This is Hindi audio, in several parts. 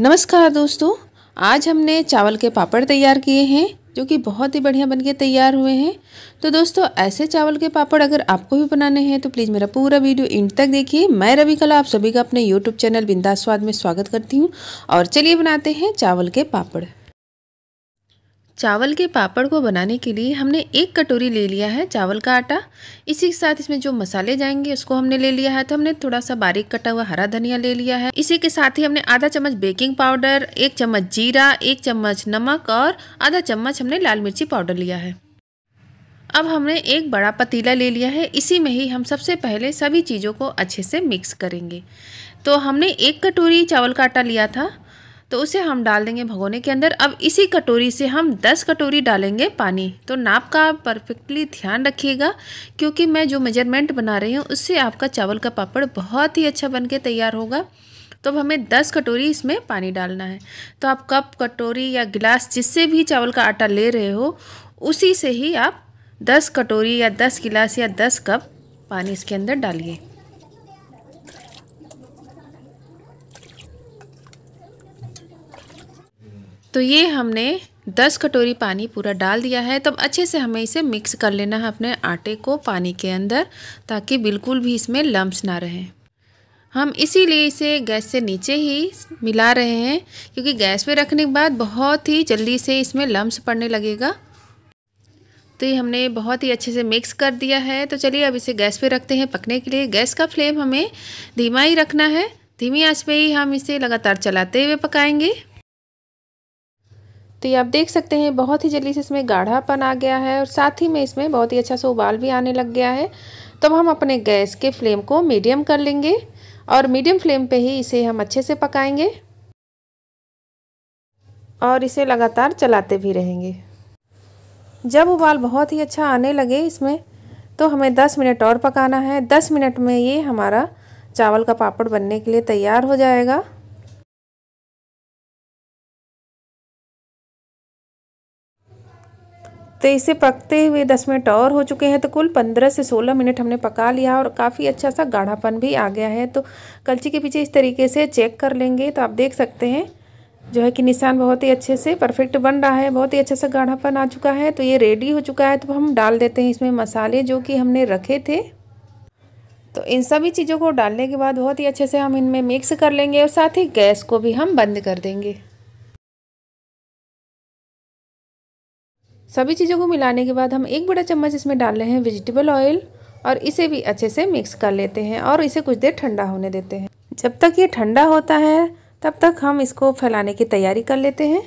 नमस्कार दोस्तों आज हमने चावल के पापड़ तैयार किए हैं जो कि बहुत ही बढ़िया बनके तैयार हुए हैं तो दोस्तों ऐसे चावल के पापड़ अगर आपको भी बनाने हैं तो प्लीज़ मेरा पूरा वीडियो इंड तक देखिए मैं रवि कला आप सभी का अपने यूट्यूब चैनल बिंदास स्वाद में स्वागत करती हूँ और चलिए बनाते हैं चावल के पापड़ चावल के पापड़ को बनाने के लिए हमने एक कटोरी ले लिया है चावल का आटा इसी के साथ इसमें जो मसाले जाएंगे उसको हमने ले लिया है तो हमने थोड़ा सा बारीक कटा हुआ हरा धनिया ले लिया है इसी के साथ ही हमने आधा चम्मच बेकिंग पाउडर एक चम्मच जीरा एक चम्मच नमक और आधा चम्मच हमने लाल मिर्ची पाउडर लिया है अब हमने एक बड़ा पतीला ले लिया है इसी में ही हम सबसे पहले सभी चीज़ों को अच्छे से मिक्स करेंगे तो हमने एक कटोरी चावल का आटा लिया था तो उसे हम डाल देंगे भगोने के अंदर अब इसी कटोरी से हम 10 कटोरी डालेंगे पानी तो नाप का आप परफेक्टली ध्यान रखिएगा क्योंकि मैं जो मेजरमेंट बना रही हूँ उससे आपका चावल का पापड़ बहुत ही अच्छा बन के तैयार होगा तो अब हमें 10 कटोरी इसमें पानी डालना है तो आप कप कटोरी या गिलास जिससे भी चावल का आटा ले रहे हो उसी से ही आप 10 कटोरी या 10 गिलास या 10 कप पानी इसके अंदर डालिए तो ये हमने 10 कटोरी पानी पूरा डाल दिया है तब अच्छे से हमें इसे मिक्स कर लेना है अपने आटे को पानी के अंदर ताकि बिल्कुल भी इसमें लम्ब्स ना रहें हम इसीलिए इसे गैस से नीचे ही मिला रहे हैं क्योंकि गैस पे रखने के बाद बहुत ही जल्दी से इसमें लम्ब्स पड़ने लगेगा तो ये हमने बहुत ही अच्छे से मिक्स कर दिया है तो चलिए अब इसे गैस पे रखते हैं पकने के लिए गैस का फ्लेम हमें धीमा ही रखना है धीमी आँच पे ही हम इसे लगातार चलाते हुए पकाएंगे तो ये आप देख सकते हैं बहुत ही जल्दी से इसमें गाढ़ापन आ गया है और साथ ही में इसमें बहुत ही अच्छा सा उबाल भी आने लग गया है तब तो हम अपने गैस के फ्लेम को मीडियम कर लेंगे और मीडियम फ्लेम पे ही इसे हम अच्छे से पकाएंगे और इसे लगातार चलाते भी रहेंगे जब उबाल बहुत ही अच्छा आने लगे इसमें तो हमें 10 मिनट और पकाना है 10 मिनट में ये हमारा चावल का पापड़ बनने के लिए तैयार हो जाएगा तो इसे पकते हुए दस मिनट और हो चुके हैं तो कुल पंद्रह से सोलह मिनट हमने पका लिया और काफ़ी अच्छा सा गाढ़ापन भी आ गया है तो कलची के पीछे इस तरीके से चेक कर लेंगे तो आप देख सकते हैं जो है कि निशान बहुत ही अच्छे से परफेक्ट बन रहा है बहुत ही अच्छा सा गाढ़ापन आ चुका है तो ये रेडी हो चुका है तो हम डाल देते हैं इसमें मसाले जो कि हमने रखे थे तो इन सभी चीज़ों को डालने के बाद बहुत ही अच्छे से हम इनमें मिक्स कर लेंगे और साथ ही गैस को भी हम बंद कर देंगे सभी चीज़ों को मिलाने के बाद हम एक बड़ा चम्मच इसमें डाल रहे हैं वेजिटेबल ऑयल और इसे भी अच्छे से मिक्स कर लेते हैं और इसे कुछ देर ठंडा होने देते हैं जब तक ये ठंडा होता है तब तक हम इसको फैलाने की तैयारी कर लेते हैं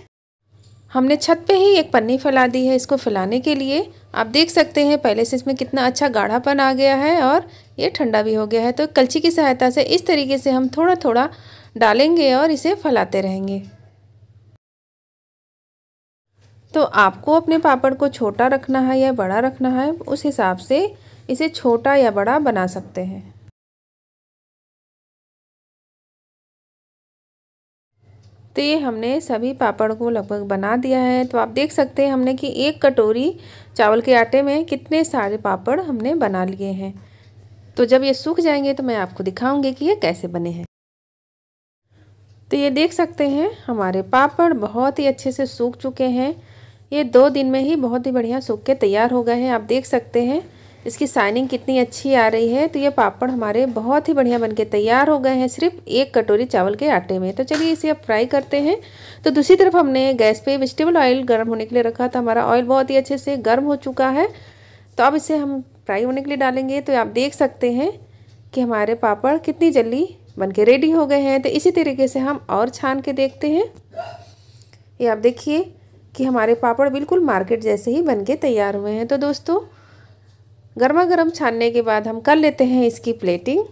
हमने छत पे ही एक पन्नी फैला दी है इसको फैलाने के लिए आप देख सकते हैं पहले से इसमें कितना अच्छा गाढ़ापन आ गया है और ये ठंडा भी हो गया है तो कलची की सहायता से इस तरीके से हम थोड़ा थोड़ा डालेंगे और इसे फैलाते रहेंगे तो आपको अपने पापड़ को छोटा रखना है या बड़ा रखना है उस हिसाब से इसे छोटा या बड़ा बना सकते हैं तो ये हमने सभी पापड़ को लगभग बना दिया है तो आप देख सकते हैं हमने कि एक कटोरी चावल के आटे में कितने सारे पापड़ हमने बना लिए हैं तो जब ये सूख जाएंगे तो मैं आपको दिखाऊंगी कि ये कैसे बने हैं तो ये देख सकते हैं हमारे पापड़ बहुत ही अच्छे से सूख चुके हैं ये दो दिन में ही बहुत ही बढ़िया सूख के तैयार हो गए हैं आप देख सकते हैं इसकी साइनिंग कितनी अच्छी आ रही है तो ये पापड़ हमारे बहुत ही बढ़िया बनके तैयार हो गए हैं सिर्फ एक कटोरी चावल के आटे में तो चलिए इसे अब फ्राई करते हैं तो दूसरी तरफ हमने गैस पे वेजिटेबल ऑयल गर्म होने के लिए रखा था हमारा ऑयल बहुत ही अच्छे से गर्म हो चुका है तो अब इसे हम फ्राई होने के लिए डालेंगे तो आप देख सकते हैं कि हमारे पापड़ कितनी जल्दी बन के रेडी हो गए हैं तो इसी तरीके से हम और छान के देखते हैं ये आप देखिए कि हमारे पापड़ बिल्कुल मार्केट जैसे ही बनके तैयार हुए हैं तो दोस्तों गर्मा गर्म छानने के बाद हम कर लेते हैं इसकी प्लेटिंग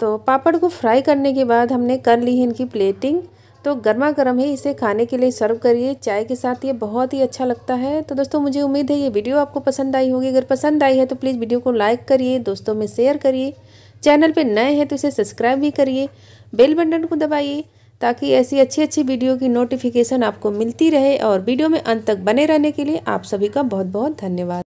तो पापड़ को फ्राई करने के बाद हमने कर ली है इनकी प्लेटिंग तो गर्मा गर्म ही इसे खाने के लिए सर्व करिए चाय के साथ ये बहुत ही अच्छा लगता है तो दोस्तों मुझे उम्मीद है ये वीडियो आपको पसंद आई होगी अगर पसंद आई है तो प्लीज़ वीडियो को लाइक करिए दोस्तों में शेयर करिए चैनल पे नए हैं तो इसे सब्सक्राइब भी करिए बेल बटन को दबाइए ताकि ऐसी अच्छी अच्छी वीडियो की नोटिफिकेशन आपको मिलती रहे और वीडियो में अंत तक बने रहने के लिए आप सभी का बहुत बहुत धन्यवाद